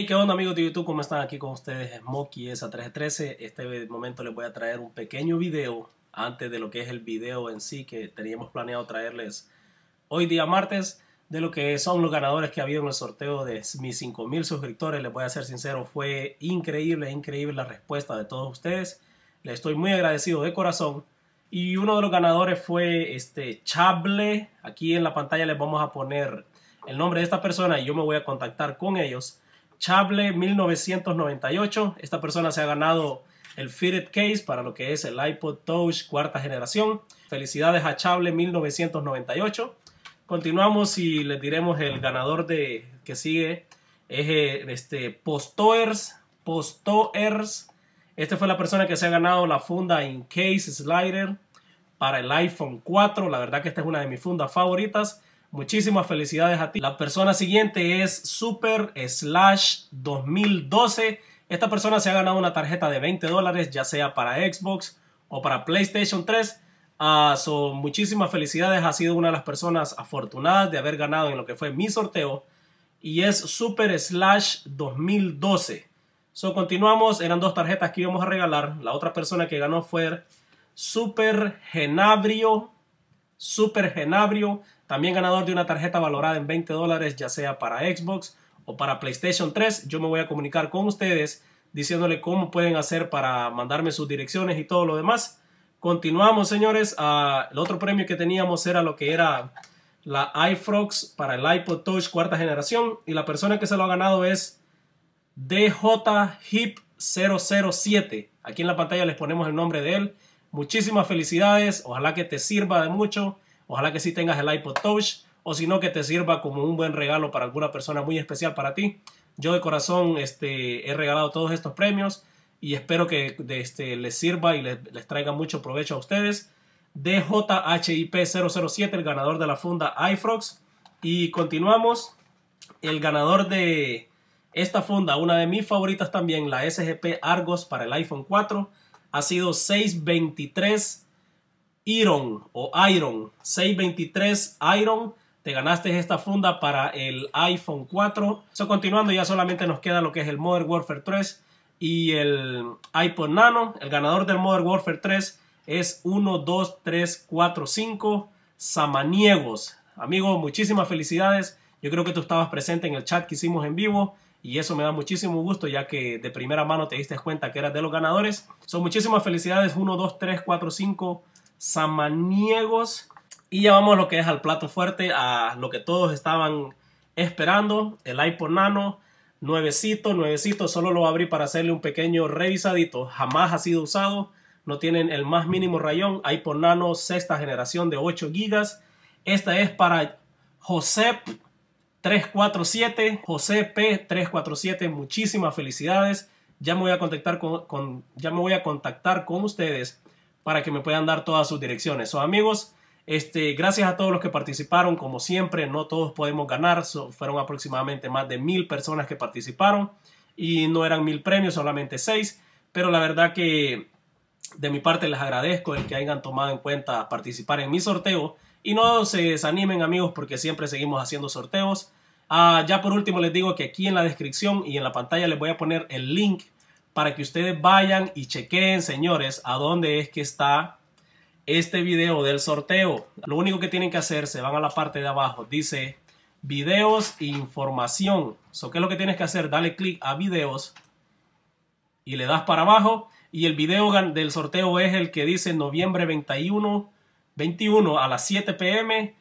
Hey, ¿qué onda amigos de YouTube? ¿Cómo están? Aquí con ustedes Smokey esa 313 Este momento les voy a traer un pequeño video antes de lo que es el video en sí que teníamos planeado traerles hoy día martes de lo que son los ganadores que ha habido en el sorteo de mis 5000 suscriptores. Les voy a ser sincero, fue increíble, increíble la respuesta de todos ustedes. Les estoy muy agradecido de corazón. Y uno de los ganadores fue este Chable. Aquí en la pantalla les vamos a poner el nombre de esta persona y yo me voy a contactar con ellos Chable 1998. Esta persona se ha ganado el fitted case para lo que es el iPod Touch cuarta generación. Felicidades a Chable 1998. Continuamos y les diremos el ganador de que sigue es eh, este Postoers, Postoers. Esta fue la persona que se ha ganado la funda in case slider para el iPhone 4. La verdad que esta es una de mis fundas favoritas. Muchísimas felicidades a ti. La persona siguiente es Super Slash 2012. Esta persona se ha ganado una tarjeta de 20 dólares, ya sea para Xbox o para PlayStation 3. Ah, muchísimas felicidades. Ha sido una de las personas afortunadas de haber ganado en lo que fue mi sorteo. Y es Super Slash 2012. So, continuamos. Eran dos tarjetas que íbamos a regalar. La otra persona que ganó fue Super Genabrio Super Genabrio, también ganador de una tarjeta valorada en 20 dólares, ya sea para Xbox o para PlayStation 3. Yo me voy a comunicar con ustedes diciéndole cómo pueden hacer para mandarme sus direcciones y todo lo demás. Continuamos, señores. Ah, el otro premio que teníamos era lo que era la iFrox para el iPod Touch cuarta generación. Y la persona que se lo ha ganado es DJHip007. Aquí en la pantalla les ponemos el nombre de él. Muchísimas felicidades, ojalá que te sirva de mucho, ojalá que si tengas el iPod Touch o si no que te sirva como un buen regalo para alguna persona muy especial para ti. Yo de corazón este, he regalado todos estos premios y espero que este, les sirva y les, les traiga mucho provecho a ustedes. DJHIP007, el ganador de la funda iFrogs. Y continuamos. El ganador de esta funda, una de mis favoritas también, la SGP Argos para el iPhone 4 ha sido 623 Iron o Iron. 623 Iron. Te ganaste esta funda para el iPhone 4. Eso continuando, ya solamente nos queda lo que es el Modern Warfare 3 y el iPod Nano. El ganador del Modern Warfare 3 es 1, 2, 3, 4, 5 Samaniegos. Amigo, muchísimas felicidades. Yo creo que tú estabas presente en el chat que hicimos en vivo y eso me da muchísimo gusto ya que de primera mano te diste cuenta que eras de los ganadores. Son muchísimas felicidades, 1, 2, 3, 4, 5 samaniegos y ya vamos a lo que es al plato fuerte, a lo que todos estaban esperando, el iPod Nano. Nuevecito, nuevecito, solo lo abrí para hacerle un pequeño revisadito. Jamás ha sido usado, no tienen el más mínimo rayón. iPod Nano sexta generación de 8 gigas Esta es para Josep 347, José P. 347, muchísimas felicidades. Ya me voy a contactar con, ya me voy a contactar con ustedes para que me puedan dar todas sus direcciones. o amigos, este, gracias a todos los que participaron. Como siempre, no todos podemos ganar. fueron aproximadamente más de mil personas que participaron y no eran mil premios, solamente seis. Pero la verdad que de mi parte les agradezco el que hayan tomado en cuenta participar en mi sorteo y no se desanimen amigos porque siempre seguimos haciendo sorteos. Ah, ya por último les digo que aquí en la descripción y en la pantalla les voy a poner el link para que ustedes vayan y chequeen, señores, a dónde es que está este video del sorteo. Lo único que tienen que hacer, se van a la parte de abajo, dice videos e información. So, ¿Qué es lo que tienes que hacer? Dale clic a videos y le das para abajo. Y el video del sorteo es el que dice noviembre 21 21 a las 7 pm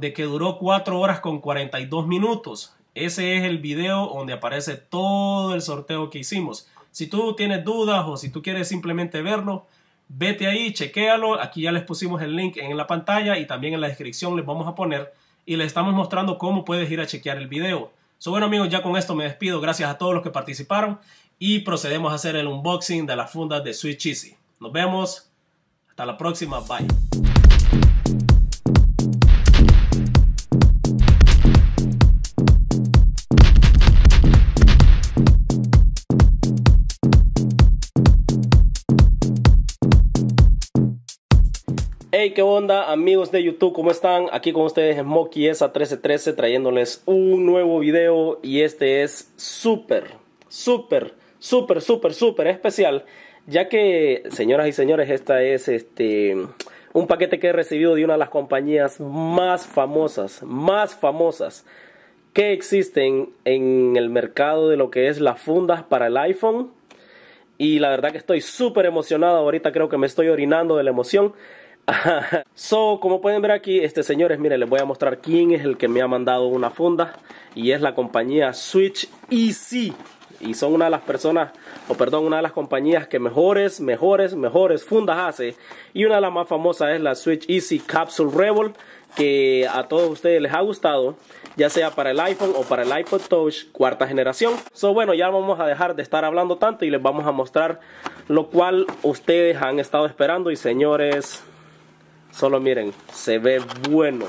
de que duró 4 horas con 42 minutos. Ese es el video donde aparece todo el sorteo que hicimos. Si tú tienes dudas o si tú quieres simplemente verlo, vete ahí, chequealo Aquí ya les pusimos el link en la pantalla y también en la descripción les vamos a poner y les estamos mostrando cómo puedes ir a chequear el video. So, bueno amigos, ya con esto me despido. Gracias a todos los que participaron y procedemos a hacer el unboxing de las fundas de Sweet Cheesy. Nos vemos. Hasta la próxima. Bye. Hey, qué onda, amigos de YouTube, ¿cómo están? Aquí con ustedes es A 1313 trayéndoles un nuevo video y este es súper, súper, súper, súper, súper especial, ya que, señoras y señores, esta es este un paquete que he recibido de una de las compañías más famosas, más famosas que existen en el mercado de lo que es las fundas para el iPhone. Y la verdad que estoy súper emocionado, ahorita creo que me estoy orinando de la emoción so, como pueden ver aquí, este señores, miren, les voy a mostrar quién es el que me ha mandado una funda y es la compañía Switch Easy. Y son una de las personas, o perdón, una de las compañías que mejores, mejores, mejores fundas hace. Y una de las más famosas es la Switch Easy Capsule Rebel, que a todos ustedes les ha gustado, ya sea para el iPhone o para el iPod Touch cuarta generación. So bueno, ya vamos a dejar de estar hablando tanto y les vamos a mostrar lo cual ustedes han estado esperando y señores, Solo miren, se ve bueno.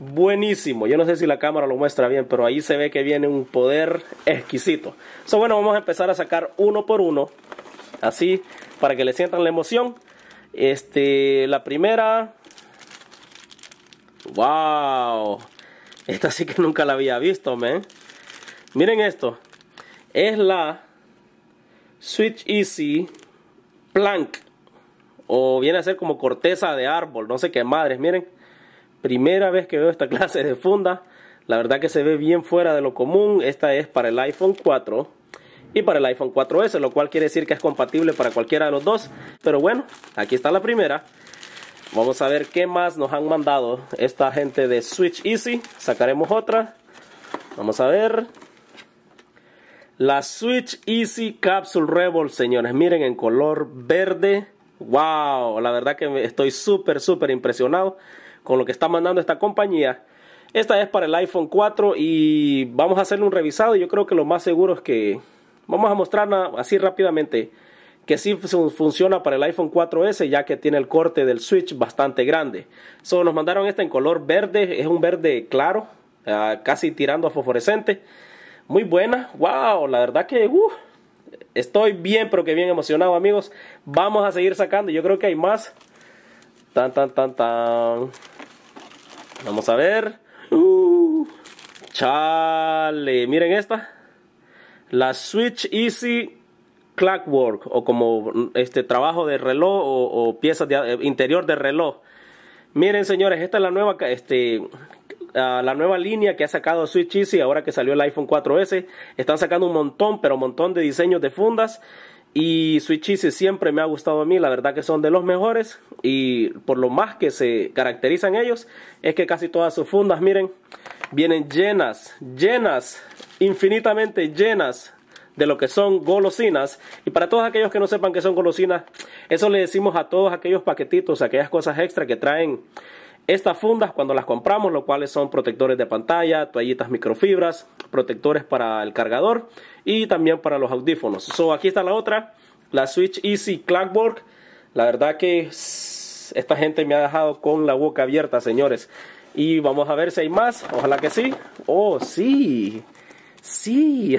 Buenísimo. Yo no sé si la cámara lo muestra bien, pero ahí se ve que viene un poder exquisito. So, bueno, vamos a empezar a sacar uno por uno. Así, para que le sientan la emoción. Este, la primera. ¡Wow! Esta sí que nunca la había visto, me Miren esto. Es la Switch Easy Plank o viene a ser como corteza de árbol, no sé qué madres, miren, primera vez que veo esta clase de funda, la verdad que se ve bien fuera de lo común, esta es para el iPhone 4 y para el iPhone 4S, lo cual quiere decir que es compatible para cualquiera de los dos, pero bueno, aquí está la primera. Vamos a ver qué más nos han mandado esta gente de Switch Easy. Sacaremos otra. Vamos a ver. La Switch Easy Capsule Rebel, señores. Miren en color verde Wow, la verdad que estoy súper, súper impresionado con lo que está mandando esta compañía. Esta es para el iPhone 4 y vamos a hacerle un revisado. Yo creo que lo más seguro es que vamos a mostrarla así rápidamente que sí funciona para el iPhone 4S ya que tiene el corte del switch bastante grande. Solo nos mandaron esta en color verde, es un verde claro, ah, casi tirando a fosforescente. Muy buena, wow, la verdad que... Uh, Estoy bien, pero que bien emocionado, amigos. Vamos a seguir sacando. Yo creo que hay más. Tan, tan, tan, tan. Vamos a ver. Uh, chale. Miren esta. La Switch Easy Clockwork. O como este trabajo de reloj o, o piezas de, eh, interior de reloj. Miren, señores, esta es la nueva este, Ah, la nueva línea que ha sacado Switch Easy ahora que salió el iPhone 4S. Están sacando un montón, pero un montón de diseños de fundas. Y Switch siempre me ha gustado a mí, la verdad que son de los mejores. Y por lo más que se caracterizan ellos, es que casi todas sus fundas, miren, vienen llenas, llenas, infinitamente llenas de lo que son golosinas. Y para todos aquellos que no sepan que son golosinas, eso le decimos a todos aquellos paquetitos, aquellas cosas extra que traen estas fundas cuando las compramos, lo cuales son protectores de pantalla, toallitas microfibras, protectores para el cargador y también para los audífonos. So, aquí está la otra, la Switch Easy Clackboard. La verdad que esta gente me ha dejado con la boca abierta, señores. Y vamos a ver si hay más, ojalá que sí. Oh, sí. Sí.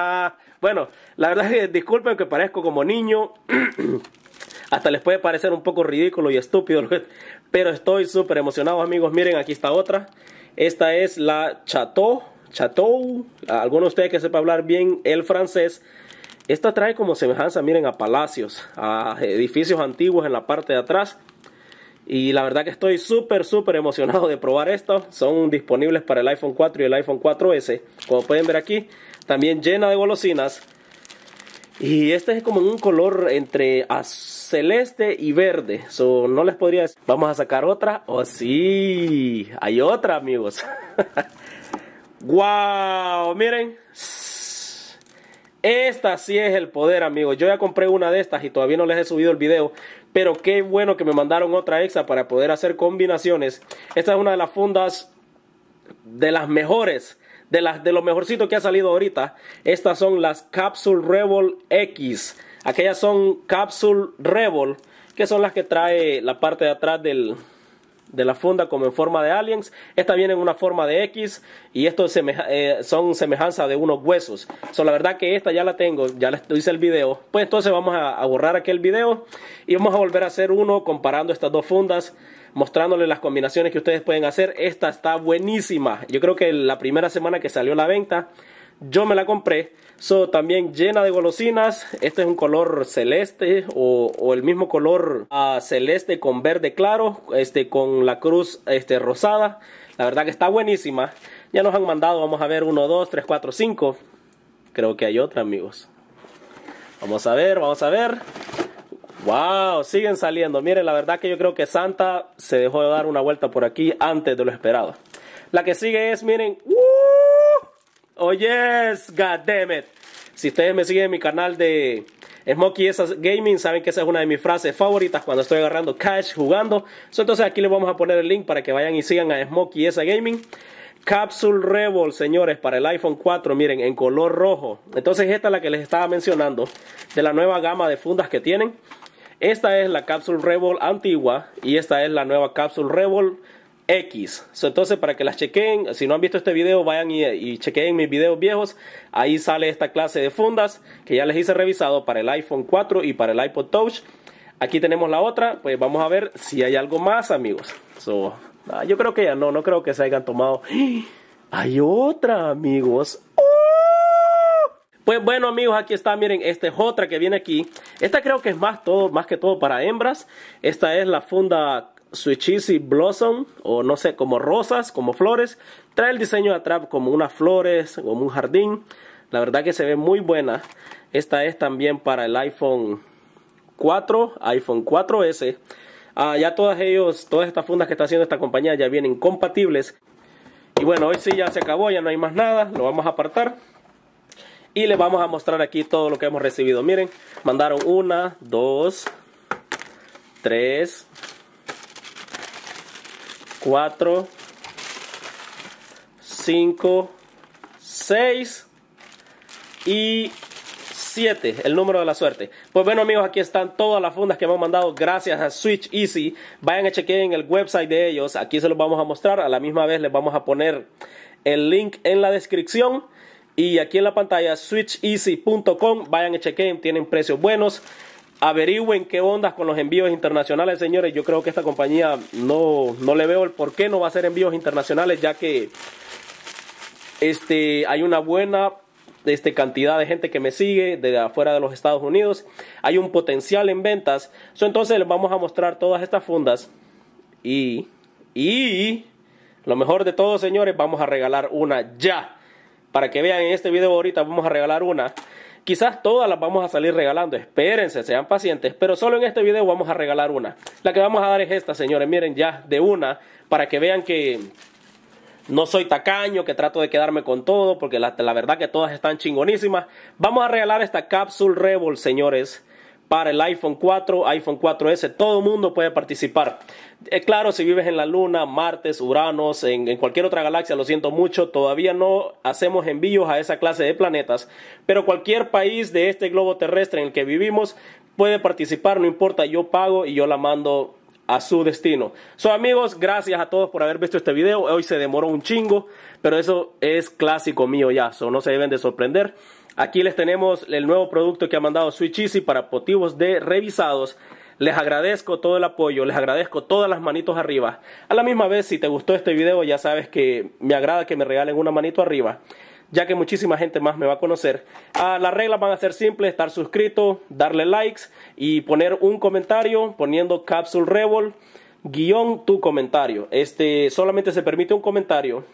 bueno, la verdad que disculpen que parezco como niño. Hasta les puede parecer un poco ridículo y estúpido, pero estoy súper emocionado, amigos. Miren, aquí está otra. Esta es la Chateau. Chateau. Algunos de ustedes que sepa hablar bien el francés. Esta trae como semejanza, miren, a palacios, a edificios antiguos en la parte de atrás. Y la verdad que estoy súper, súper emocionado de probar esto. Son disponibles para el iPhone 4 y el iPhone 4S. Como pueden ver aquí, también llena de golosinas. Y este es como un color entre azul celeste y verde. no les podría decir, vamos a sacar otra. o oh, sí, hay otra, amigos. wow, miren. Esta sí es el poder, amigos. Yo ya compré una de estas y todavía no les he subido el video. Pero qué bueno que me mandaron otra extra para poder hacer combinaciones. Esta es una de las fundas de las mejores. De, las, de lo mejorcito que ha salido ahorita. Estas son las Capsule Rebel X. Aquellas son Capsule Rebel, que son las que trae la parte de atrás de la funda como en forma de aliens. Esta viene en una forma de X y estos eh, son semejanza de unos huesos. So, la verdad que esta ya la tengo, ya les hice el video. Pues entonces vamos a, a, borrar aquel video y vamos a volver a hacer uno comparando estas dos fundas, mostrándoles las combinaciones que ustedes pueden hacer. Esta está buenísima. Yo creo que la primera semana que salió la venta yo me la compré. también llena de golosinas. Este es un color celeste o, el mismo color ah, celeste con verde claro, este con la cruz este, rosada. La verdad que está buenísima. Ya nos han mandado, vamos a ver, 1, 2, 3, 4, 5. Creo que hay otra, amigos. Vamos a ver, vamos a ver. Wow, siguen saliendo. Miren, la verdad que yo creo que Santa se dejó de dar una vuelta por aquí antes de lo esperado. La que sigue es, miren, uh, Oh yes, god damn it. Si ustedes me siguen en mi canal de Smokey esas Gaming, saben que esa es una de mis frases favoritas cuando estoy agarrando cash jugando. entonces aquí les vamos a poner el link para que vayan y sigan a Smokey esa Gaming. Capsule Rebel, señores, para el iPhone 4, miren, en color rojo. Entonces esta es la que les estaba mencionando, de la nueva gama de fundas que tienen. Esta es la Capsule Rebel antigua y esta es la nueva Capsule Rebel X. entonces, para que las chequen, si no han visto este video, vayan y, chequen chequeen mis videos viejos. Ahí sale esta clase de fundas que ya les hice revisado para el iPhone 4 y para el iPod Touch. Aquí tenemos la otra, pues vamos a ver si hay algo más, amigos. Ah, yo creo que ya no, no creo que se hayan tomado. Hay otra, amigos. ¡Oh! Pues bueno amigos, aquí está, miren, esta es otra que viene aquí. Esta creo que es más, todo, más que todo para hembras. Esta es la funda Switchy Blossom, o no sé, como rosas, como flores. Trae el diseño de atrás como unas flores, como un jardín. La verdad que se ve muy buena. Esta es también para el iPhone 4, iPhone 4S. Ah, ya todas ellos, todas estas fundas que está haciendo esta compañía ya vienen compatibles. Y bueno, hoy sí ya se acabó, ya no hay más nada, lo vamos a apartar. Y les vamos a mostrar aquí todo lo que hemos recibido. Miren, mandaron una, dos, tres, 4, 5, 6 y 7, el número de la suerte. Pues bueno amigos, aquí están todas las fundas que hemos mandado gracias a Switch Easy. Vayan a chequear en el website de ellos, aquí se los vamos a mostrar, a la misma vez les vamos a poner el link en la descripción. Y aquí en la pantalla switcheasy.com, vayan a chequear, tienen precios buenos. Averigüen qué ondas con los envíos internacionales, señores. Yo creo que esta compañía no, no le veo el por qué no va a hacer envíos internacionales, ya que este, hay una buena este, cantidad de gente que me sigue de afuera de los Estados Unidos. Hay un potencial en ventas. entonces les vamos a mostrar todas estas fundas. Y, y lo mejor de todo, señores, vamos a regalar una ya. Para que vean en este video ahorita, vamos a regalar una. Quizás todas las vamos a salir regalando, espérense, sean pacientes, pero solo en este video vamos a regalar una. La que vamos a dar es esta, señores, miren ya de una, para que vean que no soy tacaño, que trato de quedarme con todo, porque la, verdad que todas están chingonísimas. Vamos a regalar esta cápsula Rebel, señores para el iPhone 4, iPhone 4S, todo el mundo puede participar. Eh, claro, si vives en la Luna, Martes, Uranos, en, cualquier otra galaxia, lo siento mucho, todavía no hacemos envíos a esa clase de planetas, pero cualquier país de este globo terrestre en el que vivimos puede participar, no importa, yo pago y yo la mando a su destino. So amigos, gracias a todos por haber visto este video. Hoy se demoró un chingo, pero eso es clásico mío ya, so no se deben de sorprender. Aquí les tenemos el nuevo producto que ha mandado Switch Easy para motivos de revisados. Les agradezco todo el apoyo, les agradezco todas las manitos arriba. A la misma vez, si te gustó este video, ya sabes que me agrada que me regalen una manito arriba, ya que muchísima gente más me va a conocer. Ah, las reglas van a ser simples, estar suscrito, darle likes y poner un comentario poniendo Capsule Revol. guión tu comentario. Este solamente se permite un comentario.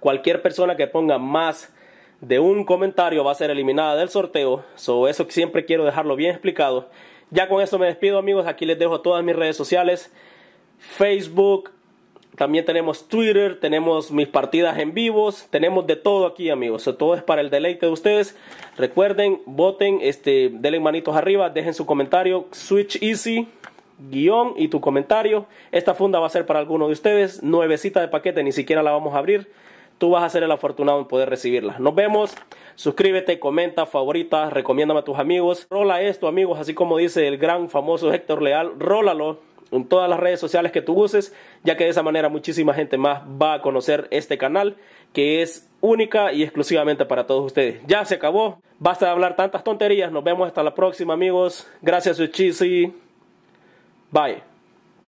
Cualquier persona que ponga más de un comentario va a ser eliminada del sorteo. So, eso siempre quiero dejarlo bien explicado. Ya con eso me despido amigos. Aquí les dejo todas mis redes sociales. Facebook. También tenemos Twitter. Tenemos mis partidas en vivos. Tenemos de todo aquí amigos. todo es para el deleite de ustedes. Recuerden, voten. Este, denle manitos arriba. Dejen su comentario. Switch Easy guión y tu comentario. Esta funda va a ser para alguno de ustedes. Nuevecita de paquete, ni siquiera la vamos a abrir tú vas a ser el afortunado en poder recibirla. Nos vemos. Suscríbete, comenta, favorita, recomiéndame a tus amigos. Rola esto, amigos, así como dice el gran famoso Héctor Leal, rólalo en todas las redes sociales que tú uses, ya que de esa manera muchísima gente más va a conocer este canal que es única y exclusivamente para todos ustedes. Ya se acabó. Basta de hablar tantas tonterías. Nos vemos hasta la próxima, amigos. Gracias, Uchisi. Bye.